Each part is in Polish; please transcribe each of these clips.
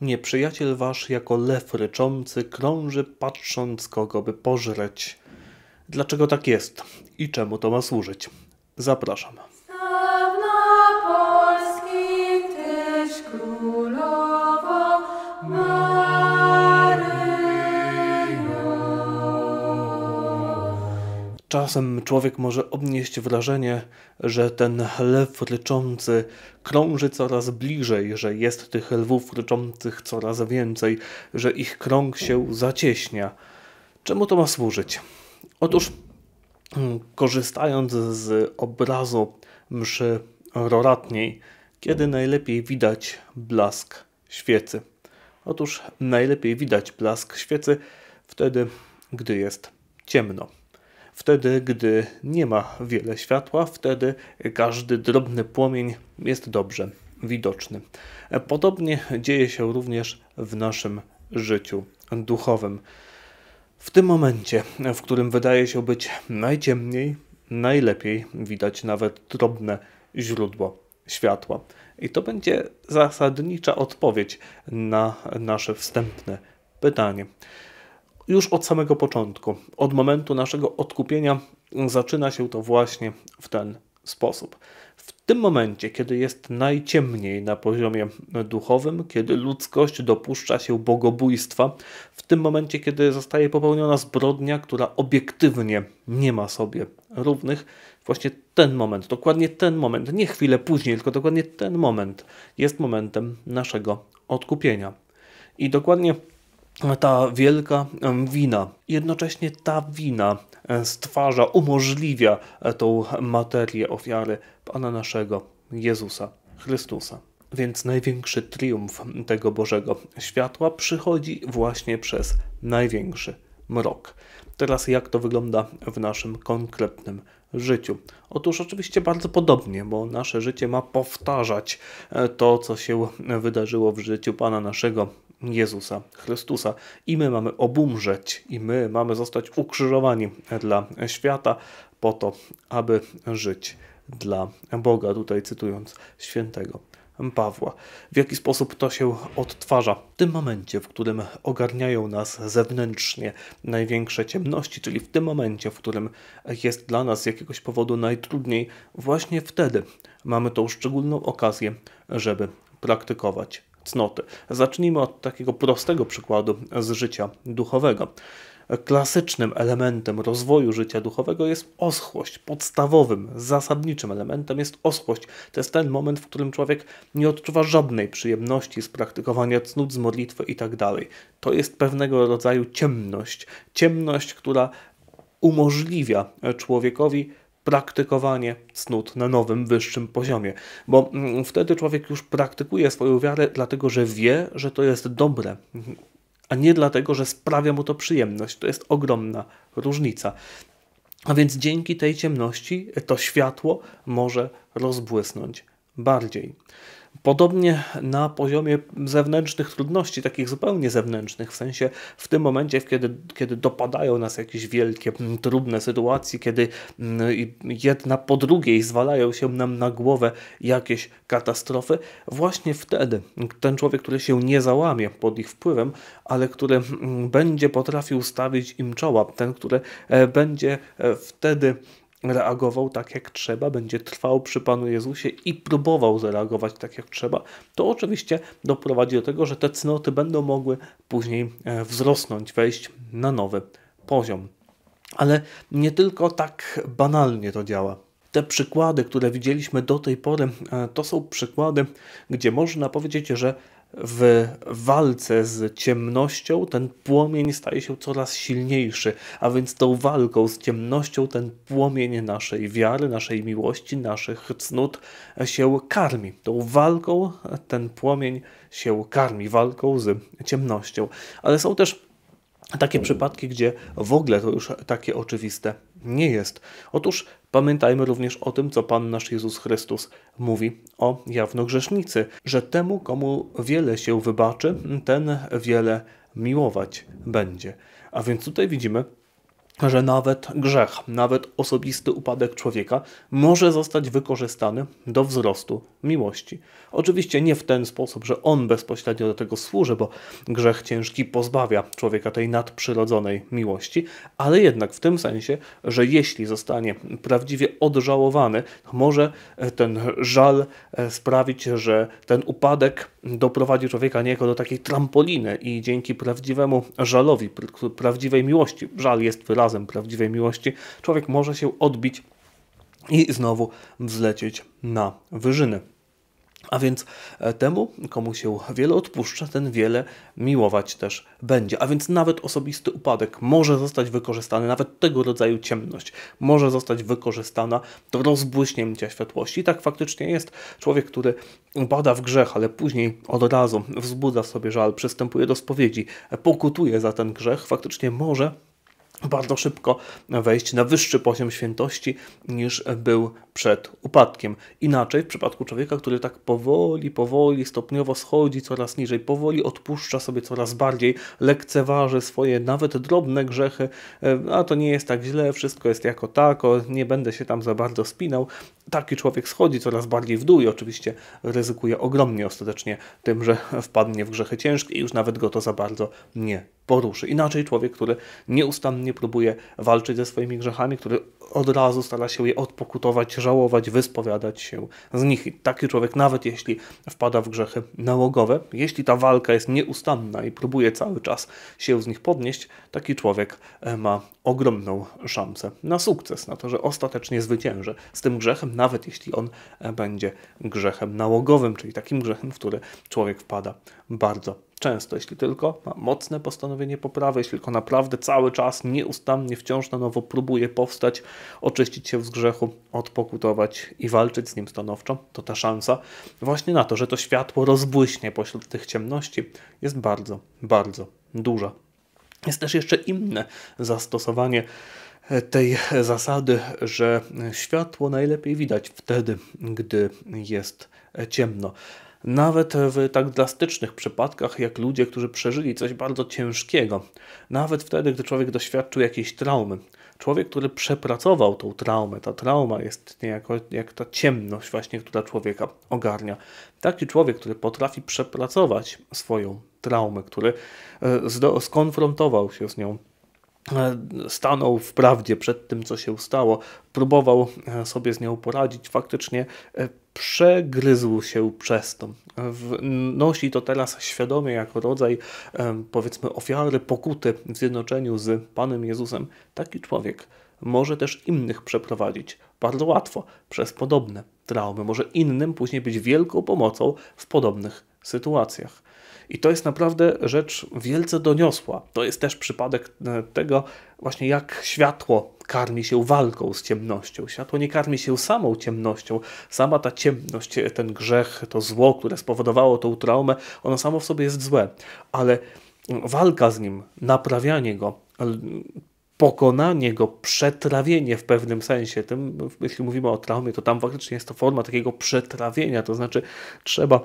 Nieprzyjaciel wasz jako lew ryczący krąży patrząc kogo by pożreć. Dlaczego tak jest i czemu to ma służyć? Zapraszam. Czasem człowiek może odnieść wrażenie, że ten lew ryczący krąży coraz bliżej, że jest tych lwów ryczących coraz więcej, że ich krąg się zacieśnia. Czemu to ma służyć? Otóż, mm, korzystając z obrazu mszy roratniej, kiedy najlepiej widać blask świecy? Otóż najlepiej widać blask świecy wtedy, gdy jest ciemno. Wtedy, gdy nie ma wiele światła, wtedy każdy drobny płomień jest dobrze widoczny. Podobnie dzieje się również w naszym życiu duchowym. W tym momencie, w którym wydaje się być najciemniej, najlepiej widać nawet drobne źródło światła. I to będzie zasadnicza odpowiedź na nasze wstępne pytanie już od samego początku, od momentu naszego odkupienia, zaczyna się to właśnie w ten sposób. W tym momencie, kiedy jest najciemniej na poziomie duchowym, kiedy ludzkość dopuszcza się bogobójstwa, w tym momencie, kiedy zostaje popełniona zbrodnia, która obiektywnie nie ma sobie równych, właśnie ten moment, dokładnie ten moment, nie chwilę później, tylko dokładnie ten moment jest momentem naszego odkupienia. I dokładnie ta wielka wina. Jednocześnie ta wina e, stwarza, umożliwia e, tą materię ofiary Pana naszego Jezusa Chrystusa. Więc największy triumf tego Bożego światła przychodzi właśnie przez największy mrok. Teraz jak to wygląda w naszym konkretnym życiu? Otóż oczywiście bardzo podobnie, bo nasze życie ma powtarzać e, to, co się wydarzyło w życiu Pana naszego Jezusa Chrystusa. I my mamy obumrzeć, i my mamy zostać ukrzyżowani dla świata po to, aby żyć dla Boga, tutaj cytując świętego Pawła. W jaki sposób to się odtwarza? W tym momencie, w którym ogarniają nas zewnętrznie największe ciemności, czyli w tym momencie, w którym jest dla nas z jakiegoś powodu najtrudniej, właśnie wtedy mamy tą szczególną okazję, żeby praktykować cnoty. Zacznijmy od takiego prostego przykładu z życia duchowego. Klasycznym elementem rozwoju życia duchowego jest oschłość. Podstawowym, zasadniczym elementem jest oschłość. To jest ten moment, w którym człowiek nie odczuwa żadnej przyjemności z praktykowania cnót, z modlitwy itd. Tak to jest pewnego rodzaju ciemność. Ciemność, która umożliwia człowiekowi praktykowanie cnót na nowym, wyższym poziomie. Bo mm, wtedy człowiek już praktykuje swoją wiarę, dlatego że wie, że to jest dobre, a nie dlatego, że sprawia mu to przyjemność. To jest ogromna różnica. A więc dzięki tej ciemności to światło może rozbłysnąć bardziej. Podobnie na poziomie zewnętrznych trudności, takich zupełnie zewnętrznych, w sensie w tym momencie, kiedy, kiedy dopadają nas jakieś wielkie, mm, trudne sytuacje, kiedy mm, jedna po drugiej zwalają się nam na głowę jakieś katastrofy, właśnie wtedy ten człowiek, który się nie załamie pod ich wpływem, ale który mm, będzie potrafił stawić im czoła, ten, który e, będzie e, wtedy reagował tak jak trzeba, będzie trwał przy Panu Jezusie i próbował zareagować tak jak trzeba, to oczywiście doprowadzi do tego, że te cnoty będą mogły później e, wzrosnąć, wejść na nowy poziom. Ale nie tylko tak banalnie to działa. Te przykłady, które widzieliśmy do tej pory, e, to są przykłady, gdzie można powiedzieć, że w walce z ciemnością ten płomień staje się coraz silniejszy, a więc tą walką z ciemnością ten płomień naszej wiary, naszej miłości, naszych cnót się karmi. Tą walką ten płomień się karmi, walką z ciemnością. Ale są też takie mhm. przypadki, gdzie w ogóle to już takie oczywiste nie jest. Otóż pamiętajmy również o tym, co Pan nasz Jezus Chrystus mówi o jawnogrzesznicy, że temu, komu wiele się wybaczy, ten wiele miłować będzie. A więc tutaj widzimy, że nawet grzech, nawet osobisty upadek człowieka może zostać wykorzystany do wzrostu miłości. Oczywiście nie w ten sposób, że on bezpośrednio do tego służy, bo grzech ciężki pozbawia człowieka tej nadprzyrodzonej miłości, ale jednak w tym sensie, że jeśli zostanie prawdziwie odżałowany, może e, ten żal e, sprawić, że ten upadek doprowadzi człowieka niejako do takiej trampoliny i dzięki prawdziwemu żalowi, prawdziwej miłości, żal jest wyraźny, prawdziwej miłości, człowiek może się odbić i znowu wzlecieć na wyżyny. A więc e, temu, komu się wiele odpuszcza, ten wiele miłować też będzie. A więc nawet osobisty upadek może zostać wykorzystany, nawet tego rodzaju ciemność może zostać wykorzystana do rozbłyśnięcia światłości. tak faktycznie jest. Człowiek, który bada w grzech, ale później od razu wzbudza sobie żal, przystępuje do spowiedzi, pokutuje za ten grzech, faktycznie może bardzo szybko wejść na wyższy poziom świętości niż był przed upadkiem. Inaczej, w przypadku człowieka, który tak powoli, powoli, stopniowo schodzi coraz niżej, powoli odpuszcza sobie coraz bardziej, lekceważy swoje nawet drobne grzechy, e, a to nie jest tak źle, wszystko jest jako tako, nie będę się tam za bardzo spinał. Taki człowiek schodzi coraz bardziej w dół i oczywiście ryzykuje ogromnie ostatecznie tym, że wpadnie w grzechy ciężkie i już nawet go to za bardzo nie poruszy. Inaczej człowiek, który nieustannie próbuje walczyć ze swoimi grzechami, który od razu stara się je odpokutować, żałować, wyspowiadać się z nich. I taki człowiek, nawet jeśli wpada w grzechy nałogowe, jeśli ta walka jest nieustanna i próbuje cały czas się z nich podnieść, taki człowiek e, ma ogromną szansę na sukces, na to, że ostatecznie zwycięży z tym grzechem, nawet jeśli on e, będzie grzechem nałogowym, czyli takim grzechem, w który człowiek wpada bardzo często, jeśli tylko ma mocne postanowienie poprawy, jeśli tylko naprawdę cały czas nieustannie, wciąż na nowo próbuje powstać, oczyścić się z grzechu, odpokutować i walczyć z nim stanowczo, to ta szansa właśnie na to, że to światło rozbłyśnie pośród tych ciemności jest bardzo, bardzo duża. Jest też jeszcze inne zastosowanie e, tej zasady, że światło najlepiej widać wtedy, gdy jest ciemno. Nawet w tak drastycznych przypadkach, jak ludzie, którzy przeżyli coś bardzo ciężkiego, nawet wtedy, gdy człowiek doświadczył jakiejś traumy, człowiek, który przepracował tą traumę, ta trauma jest niejako jak ta ciemność właśnie, która człowieka ogarnia. Taki człowiek, który potrafi przepracować swoją traumę, który e, skonfrontował się z nią, E, stanął wprawdzie przed tym, co się stało, próbował e, sobie z nią poradzić, faktycznie e, przegryzł się przez to. Nosi to teraz świadomie jako rodzaj, powiedzmy, ofiary, pokuty w zjednoczeniu z Panem Jezusem. Taki człowiek może też innych przeprowadzić bardzo łatwo przez podobne traumy. Może innym później być wielką pomocą w podobnych sytuacjach. I to jest naprawdę rzecz wielce doniosła. To jest też przypadek e, tego właśnie jak światło karmi się walką z ciemnością. Światło nie karmi się samą ciemnością. Sama ta ciemność, e, ten grzech, to zło, które spowodowało tą traumę, ono samo w sobie jest złe, ale walka z nim, naprawianie go, pokonanie go, przetrawienie w pewnym sensie. Tym, jeśli mówimy o traumie, to tam faktycznie jest to forma takiego przetrawienia, to znaczy trzeba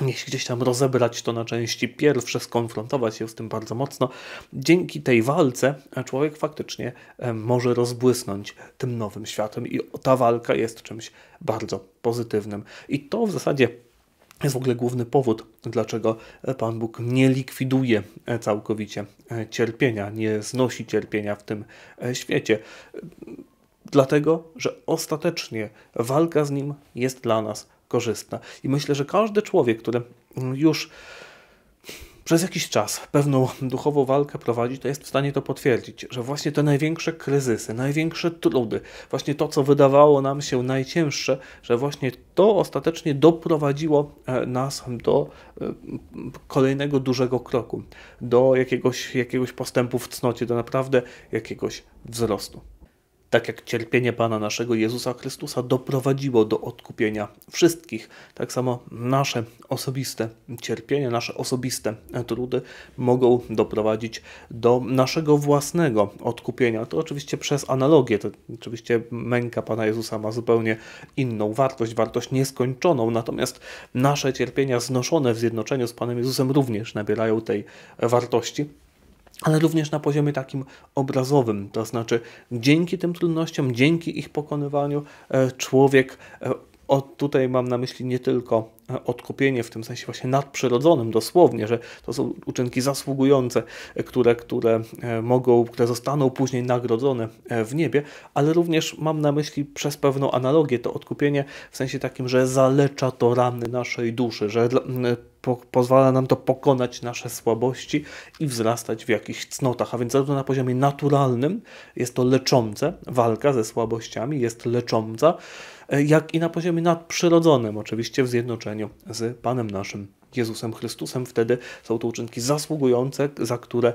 jeśli gdzieś tam rozebrać to na części pierwsze, skonfrontować się z tym bardzo mocno, dzięki tej walce e, człowiek faktycznie e, może rozbłysnąć tym nowym światem i ta walka jest czymś bardzo pozytywnym. I to w zasadzie jest w ogóle główny powód, dlaczego e, Pan Bóg nie likwiduje całkowicie cierpienia, nie znosi cierpienia w tym świecie. Dlatego, że ostatecznie walka z nim jest dla nas korzystna. I myślę, że każdy człowiek, który już przez jakiś czas pewną duchową walkę prowadzi, to jest w stanie to potwierdzić, że właśnie te największe kryzysy, największe trudy, właśnie to, co wydawało nam się najcięższe, że właśnie to ostatecznie doprowadziło e, nas do e, kolejnego dużego kroku, do jakiegoś, jakiegoś postępu w cnocie, do naprawdę jakiegoś wzrostu tak jak cierpienie Pana naszego Jezusa Chrystusa doprowadziło do odkupienia wszystkich, tak samo nasze osobiste cierpienie, nasze osobiste trudy mogą doprowadzić do naszego własnego odkupienia. To oczywiście przez analogię, to oczywiście męka Pana Jezusa ma zupełnie inną wartość, wartość nieskończoną, natomiast nasze cierpienia znoszone w zjednoczeniu z Panem Jezusem również nabierają tej wartości ale również na poziomie takim obrazowym. To znaczy, dzięki tym trudnościom, dzięki ich pokonywaniu, e, człowiek e, o, tutaj mam na myśli nie tylko e, odkupienie w tym sensie właśnie nadprzyrodzonym dosłownie, że to są uczynki zasługujące, e, które, które e, mogą, które zostaną później nagrodzone w niebie, ale również mam na myśli przez pewną analogię to odkupienie w sensie takim, że zalecza to rany naszej duszy, że po, pozwala nam to pokonać nasze słabości i wzrastać w jakichś cnotach. A więc zarówno na poziomie naturalnym jest to leczące, walka ze słabościami jest lecząca, E, jak i na poziomie nadprzyrodzonym, oczywiście w zjednoczeniu z Panem naszym Jezusem Chrystusem. Wtedy są to uczynki zasługujące, za które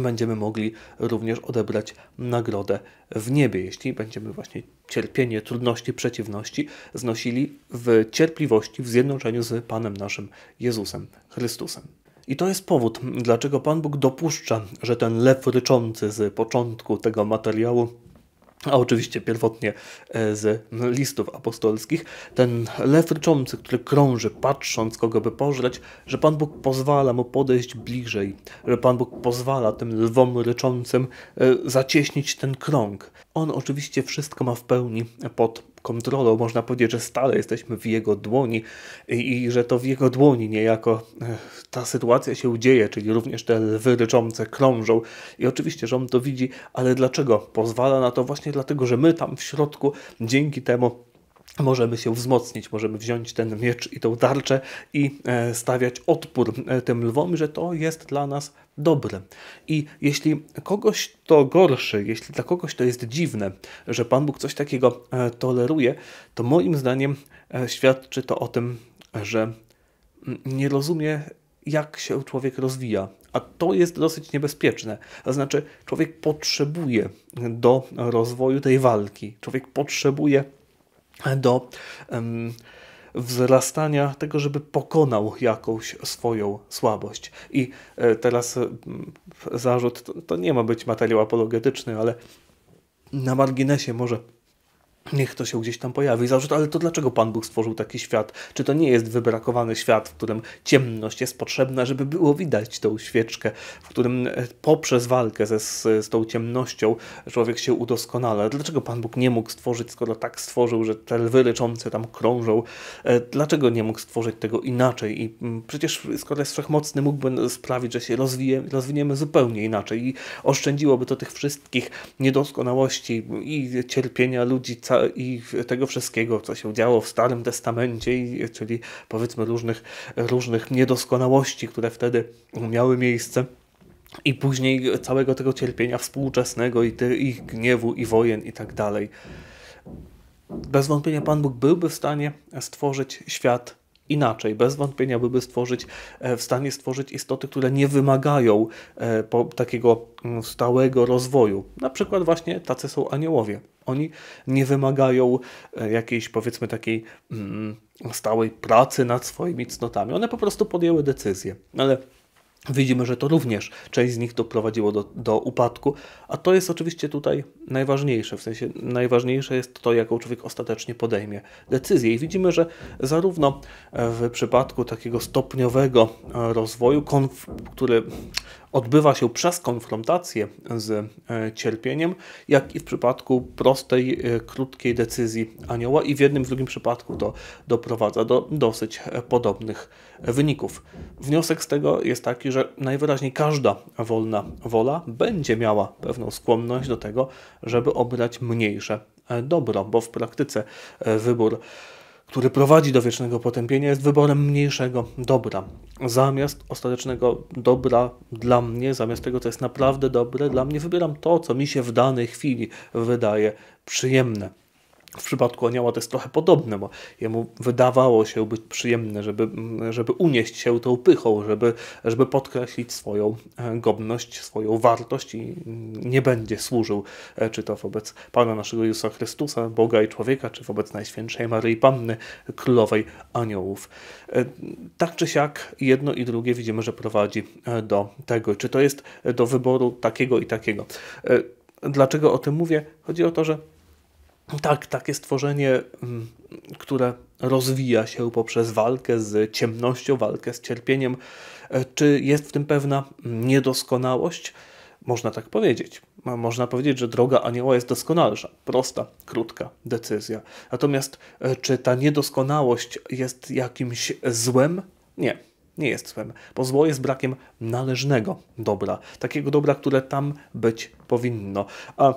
będziemy mogli również odebrać nagrodę w niebie, jeśli będziemy właśnie cierpienie, trudności, przeciwności znosili w cierpliwości, w zjednoczeniu z Panem naszym Jezusem Chrystusem. I to jest powód, dlaczego Pan Bóg dopuszcza, że ten lew ryczący z początku tego materiału a oczywiście pierwotnie e, z listów apostolskich, ten lew ryczący, który krąży, patrząc, kogo by pożreć, że Pan Bóg pozwala mu podejść bliżej, że Pan Bóg pozwala tym lwom ryczącym e, zacieśnić ten krąg. On oczywiście wszystko ma w pełni pod kontrolą. Można powiedzieć, że stale jesteśmy w jego dłoni i, i, że to w jego dłoni niejako e, ta sytuacja się dzieje, czyli również te lwy ryczące krążą. I oczywiście, że on to widzi, ale dlaczego? Pozwala na to właśnie dlatego, że my tam w środku dzięki temu możemy się wzmocnić, możemy wziąć ten miecz i tą tarczę i e, stawiać odpór e, tym lwom, że to jest dla nas dobre. I jeśli kogoś to gorszy, jeśli dla kogoś to jest dziwne, że Pan Bóg coś takiego e, toleruje, to moim zdaniem świadczy to o tym, że mm, nie rozumie, jak się człowiek rozwija, a to jest dosyć niebezpieczne. To znaczy, człowiek potrzebuje do rozwoju tej walki, człowiek potrzebuje do wzrastania tego, żeby pokonał jakąś swoją słabość. I e, teraz zarzut to, to nie ma być materiał apologetyczny, ale na marginesie może Niech to się gdzieś tam pojawi. Zarzut, ale to dlaczego Pan Bóg stworzył taki świat? Czy to nie jest wybrakowany świat, w którym ciemność jest potrzebna, żeby było widać tą świeczkę, w którym e, poprzez walkę ze, z tą ciemnością człowiek się udoskonala? Dlaczego Pan Bóg nie mógł stworzyć, skoro tak stworzył, że te lwy leczące tam krążą? E, dlaczego nie mógł stworzyć tego inaczej? I mm, przecież skoro jest wszechmocny, mógłby no, sprawić, że się rozwinie, rozwiniemy zupełnie inaczej i oszczędziłoby to tych wszystkich niedoskonałości i cierpienia ludzi, i tego wszystkiego, co się działo w Starym Testamencie, czyli powiedzmy różnych, różnych niedoskonałości, które wtedy miały miejsce. I później całego tego cierpienia współczesnego, i, ty, i gniewu, i wojen, i tak dalej. Bez wątpienia Pan Bóg byłby w stanie stworzyć świat inaczej. Bez wątpienia byłby stworzyć, e, w stanie stworzyć istoty, które nie wymagają e, takiego mm, stałego rozwoju. Na przykład właśnie tacy są aniołowie. Oni nie wymagają e, jakiejś powiedzmy takiej mm, stałej pracy nad swoimi cnotami. One po prostu podjęły decyzję. Ale Widzimy, że to również część z nich doprowadziło do, do upadku, a to jest oczywiście tutaj najważniejsze. W sensie najważniejsze jest to, jaką człowiek ostatecznie podejmie decyzję. I widzimy, że zarówno w przypadku takiego stopniowego rozwoju, który odbywa się przez konfrontację z e, cierpieniem, jak i w przypadku prostej, e, krótkiej decyzji anioła, i w jednym, w drugim przypadku to doprowadza do dosyć e, podobnych wyników. Wniosek z tego jest taki, że najwyraźniej każda wolna wola będzie miała pewną skłonność do tego, żeby obrać mniejsze dobro, bo w praktyce wybór który prowadzi do wiecznego potępienia, jest wyborem mniejszego dobra. Zamiast ostatecznego dobra dla mnie, zamiast tego, co jest naprawdę dobre dla mnie, wybieram to, co mi się w danej chwili wydaje przyjemne. W przypadku anioła to jest trochę podobne, bo jemu wydawało się być przyjemne, żeby, żeby unieść się tą pychą, żeby, żeby podkreślić swoją e, godność, swoją wartość i nie będzie służył, e, czy to wobec Pana naszego Jezusa Chrystusa, Boga i człowieka, czy wobec Najświętszej Maryi Panny, Królowej Aniołów. E, tak czy siak, jedno i drugie widzimy, że prowadzi do tego, czy to jest do wyboru takiego i takiego. Dlaczego o tym mówię? Chodzi o to, że no tak, takie stworzenie, mm, które rozwija się poprzez walkę z ciemnością, walkę z cierpieniem. E, czy jest w tym pewna niedoskonałość? Można tak powiedzieć. Można powiedzieć, że droga anioła jest doskonalsza, prosta, krótka decyzja. Natomiast e, czy ta niedoskonałość jest jakimś złem? Nie, nie jest złem, bo zło jest brakiem należnego dobra, takiego dobra, które tam być powinno. A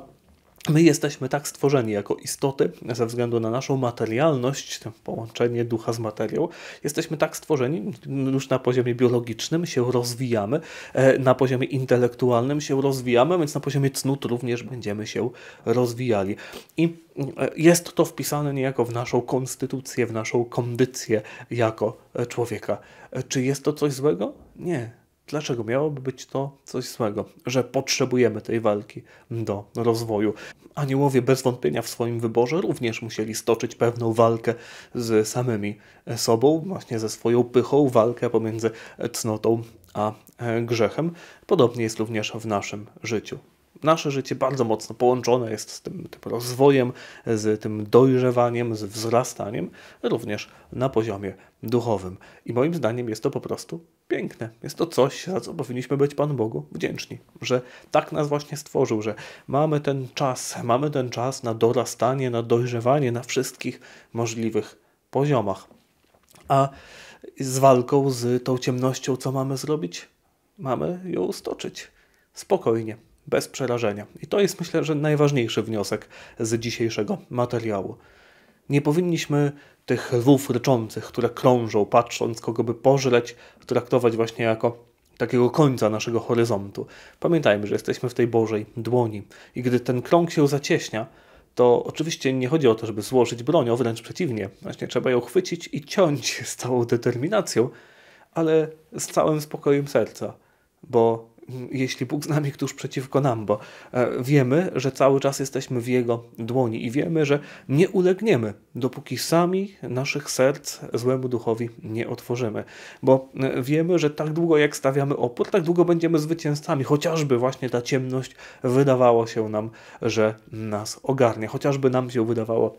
My jesteśmy tak stworzeni jako istoty, ze względu na naszą materialność, połączenie ducha z materią, jesteśmy tak stworzeni, już na poziomie biologicznym się rozwijamy, e, na poziomie intelektualnym się rozwijamy, więc na poziomie cnót również będziemy się rozwijali. I e, jest to wpisane niejako w naszą konstytucję, w naszą kondycję jako e, człowieka. Czy jest to coś złego? Nie Dlaczego miałoby być to coś złego, że potrzebujemy tej walki do rozwoju? Aniołowie bez wątpienia w swoim wyborze również musieli stoczyć pewną walkę z samymi sobą, właśnie ze swoją pychą, walkę pomiędzy cnotą a grzechem. Podobnie jest również w naszym życiu nasze życie bardzo mocno połączone jest z tym, tym rozwojem, z tym dojrzewaniem, z wzrastaniem, również na poziomie duchowym. I moim zdaniem jest to po prostu piękne. Jest to coś, za co powinniśmy być Panu Bogu wdzięczni, że tak nas właśnie stworzył, że mamy ten czas, mamy ten czas na dorastanie, na dojrzewanie na wszystkich możliwych poziomach. A z walką z tą ciemnością, co mamy zrobić? Mamy ją stoczyć. Spokojnie, bez przerażenia. I to jest myślę, że najważniejszy wniosek z dzisiejszego materiału. Nie powinniśmy tych rwów ryczących, które krążą, patrząc, kogo by pożreć, traktować właśnie jako takiego końca naszego horyzontu. Pamiętajmy, że jesteśmy w tej Bożej dłoni i gdy ten krąg się zacieśnia, to oczywiście nie chodzi o to, żeby złożyć broń, wręcz przeciwnie. Właśnie trzeba ją chwycić i ciąć z całą determinacją, ale z całym spokojem serca, bo jeśli Bóg z nami, któż przeciwko nam, bo e, wiemy, że cały czas jesteśmy w Jego dłoni i wiemy, że nie ulegniemy, dopóki sami naszych serc złemu duchowi nie otworzymy, bo e, wiemy, że tak długo jak stawiamy opór, tak długo będziemy zwycięzcami, chociażby właśnie ta ciemność wydawało się nam, że nas ogarnia, chociażby nam się wydawało,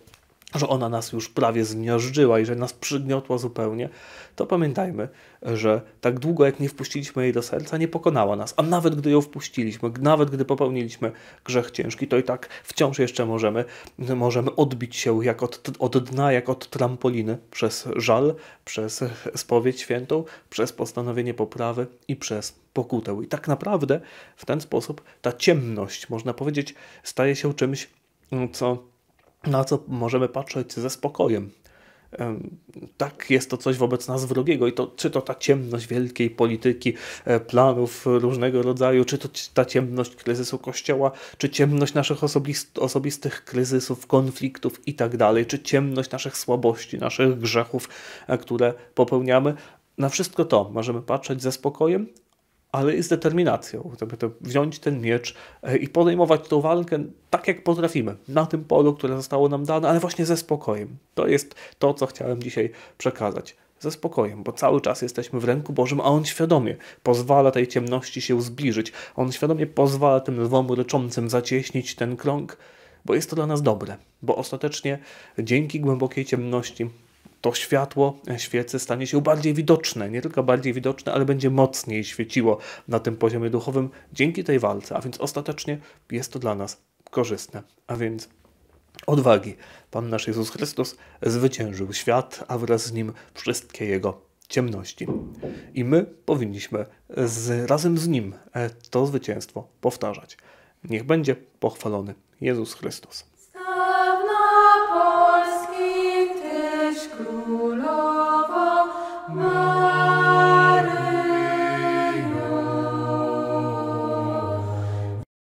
że ona nas już prawie zmiażdżyła i że nas przygniotła zupełnie, to pamiętajmy, że tak długo jak nie wpuściliśmy jej do serca, nie pokonała nas. A nawet gdy ją wpuściliśmy, nawet gdy popełniliśmy grzech ciężki, to i tak wciąż jeszcze możemy, możemy odbić się jak od, od dna, jak od trampoliny przez żal, przez spowiedź świętą, przez postanowienie poprawy i przez pokutę. I tak naprawdę w ten sposób ta ciemność, można powiedzieć, staje się czymś, co na co możemy patrzeć ze spokojem. Tak, jest to coś wobec nas wrogiego i to czy to ta ciemność wielkiej polityki, e, planów różnego rodzaju, czy to ta ciemność kryzysu Kościoła, czy ciemność naszych osobistych kryzysów, konfliktów i tak dalej, czy ciemność naszych słabości, naszych grzechów, e, które popełniamy. Na wszystko to możemy patrzeć ze spokojem ale i z determinacją, żeby to wziąć ten miecz e, i podejmować tą walkę tak, jak potrafimy, na tym polu, które zostało nam dane, ale właśnie ze spokojem. To jest to, co chciałem dzisiaj przekazać ze spokojem, bo cały czas jesteśmy w ręku Bożym, a On świadomie pozwala tej ciemności się zbliżyć. On świadomie pozwala tym lwom ryczącym zacieśnić ten krąg, bo jest to dla nas dobre, bo ostatecznie dzięki głębokiej ciemności to światło świecy stanie się bardziej widoczne. Nie tylko bardziej widoczne, ale będzie mocniej świeciło na tym poziomie duchowym dzięki tej walce. A więc ostatecznie jest to dla nas korzystne. A więc odwagi. Pan nasz Jezus Chrystus zwyciężył świat, a wraz z nim wszystkie jego ciemności. I my powinniśmy z, razem z nim e, to zwycięstwo powtarzać. Niech będzie pochwalony Jezus Chrystus.